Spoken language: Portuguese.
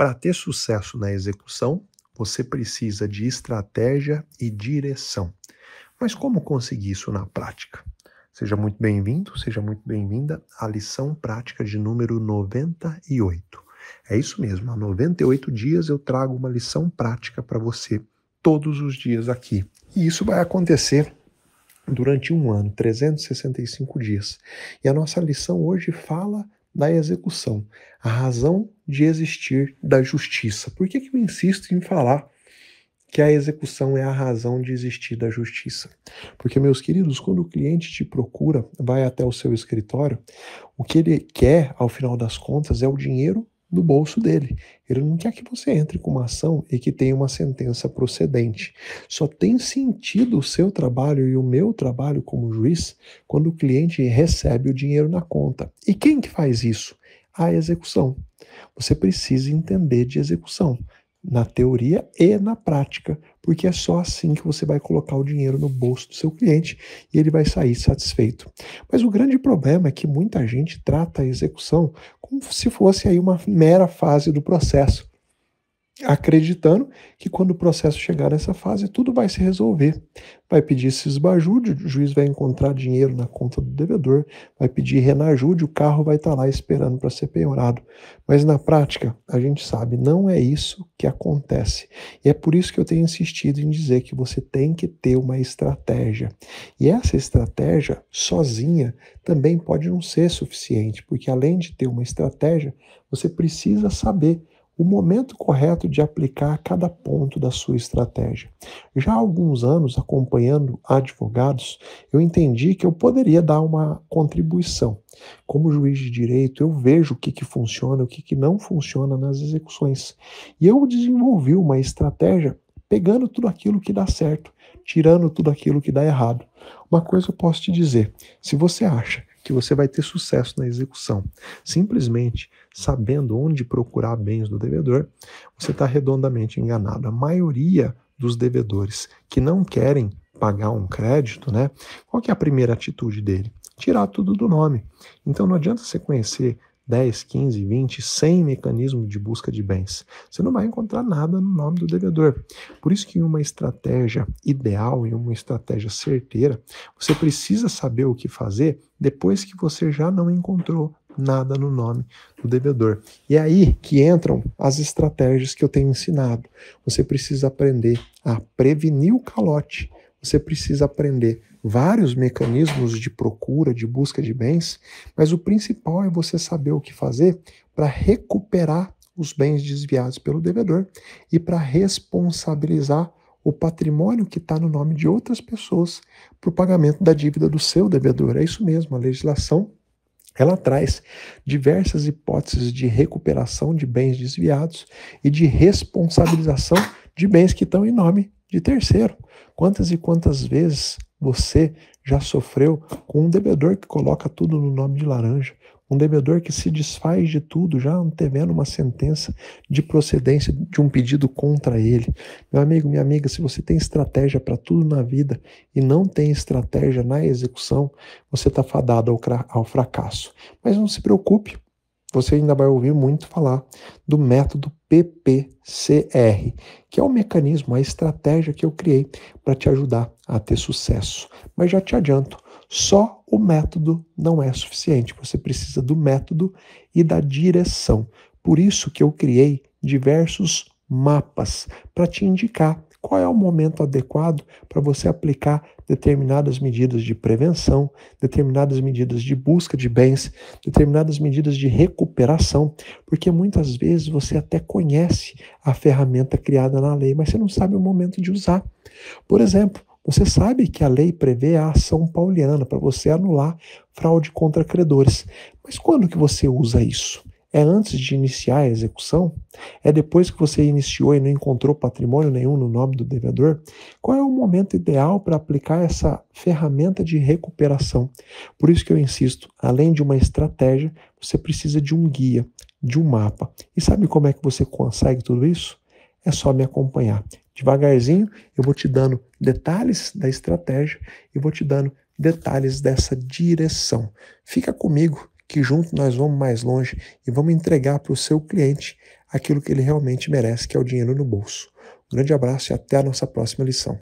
Para ter sucesso na execução, você precisa de estratégia e direção. Mas como conseguir isso na prática? Seja muito bem-vindo, seja muito bem-vinda à lição prática de número 98. É isso mesmo, há 98 dias eu trago uma lição prática para você todos os dias aqui. E isso vai acontecer durante um ano, 365 dias. E a nossa lição hoje fala da execução, a razão de existir da justiça. Por que, que eu insisto em falar que a execução é a razão de existir da justiça? Porque, meus queridos, quando o cliente te procura, vai até o seu escritório, o que ele quer, ao final das contas, é o dinheiro do bolso dele. Ele não quer que você entre com uma ação e que tenha uma sentença procedente. Só tem sentido o seu trabalho e o meu trabalho como juiz quando o cliente recebe o dinheiro na conta. E quem que faz isso? A execução. Você precisa entender de execução na teoria e na prática, porque é só assim que você vai colocar o dinheiro no bolso do seu cliente e ele vai sair satisfeito. Mas o grande problema é que muita gente trata a execução como se fosse aí uma mera fase do processo acreditando que quando o processo chegar nessa fase, tudo vai se resolver. Vai pedir se o juiz vai encontrar dinheiro na conta do devedor, vai pedir renajude, o carro vai estar tá lá esperando para ser penhorado. Mas na prática, a gente sabe, não é isso que acontece. E é por isso que eu tenho insistido em dizer que você tem que ter uma estratégia. E essa estratégia, sozinha, também pode não ser suficiente, porque além de ter uma estratégia, você precisa saber o momento correto de aplicar cada ponto da sua estratégia. Já há alguns anos, acompanhando advogados, eu entendi que eu poderia dar uma contribuição. Como juiz de direito, eu vejo o que, que funciona, o que, que não funciona nas execuções. E eu desenvolvi uma estratégia pegando tudo aquilo que dá certo, tirando tudo aquilo que dá errado. Uma coisa eu posso te dizer: se você acha que você vai ter sucesso na execução, simplesmente sabendo onde procurar bens do devedor, você está redondamente enganado. A maioria dos devedores que não querem pagar um crédito, né? Qual que é a primeira atitude dele? Tirar tudo do nome. Então não adianta você conhecer 10, 15, 20, 100 mecanismos de busca de bens. Você não vai encontrar nada no nome do devedor. Por isso que uma estratégia ideal e uma estratégia certeira, você precisa saber o que fazer depois que você já não encontrou nada no nome do devedor. E é aí que entram as estratégias que eu tenho ensinado. Você precisa aprender a prevenir o calote você precisa aprender vários mecanismos de procura, de busca de bens, mas o principal é você saber o que fazer para recuperar os bens desviados pelo devedor e para responsabilizar o patrimônio que está no nome de outras pessoas para o pagamento da dívida do seu devedor. É isso mesmo, a legislação ela traz diversas hipóteses de recuperação de bens desviados e de responsabilização de bens que estão em nome de terceiro. Quantas e quantas vezes você já sofreu com um devedor que coloca tudo no nome de laranja, um devedor que se desfaz de tudo, já antevendo uma sentença de procedência de um pedido contra ele. Meu amigo, minha amiga, se você tem estratégia para tudo na vida e não tem estratégia na execução, você está fadado ao, ao fracasso. Mas não se preocupe, você ainda vai ouvir muito falar do método PPCR, que é o mecanismo, a estratégia que eu criei para te ajudar a ter sucesso. Mas já te adianto, só o método não é suficiente. Você precisa do método e da direção. Por isso que eu criei diversos mapas para te indicar qual é o momento adequado para você aplicar determinadas medidas de prevenção, determinadas medidas de busca de bens, determinadas medidas de recuperação, porque muitas vezes você até conhece a ferramenta criada na lei, mas você não sabe o momento de usar. Por exemplo, você sabe que a lei prevê a ação pauliana para você anular fraude contra credores, mas quando que você usa isso? É antes de iniciar a execução? É depois que você iniciou e não encontrou patrimônio nenhum no nome do devedor? Qual é o momento ideal para aplicar essa ferramenta de recuperação? Por isso que eu insisto, além de uma estratégia, você precisa de um guia, de um mapa. E sabe como é que você consegue tudo isso? É só me acompanhar. Devagarzinho, eu vou te dando detalhes da estratégia e vou te dando detalhes dessa direção. Fica comigo que junto nós vamos mais longe e vamos entregar para o seu cliente aquilo que ele realmente merece, que é o dinheiro no bolso. Um grande abraço e até a nossa próxima lição.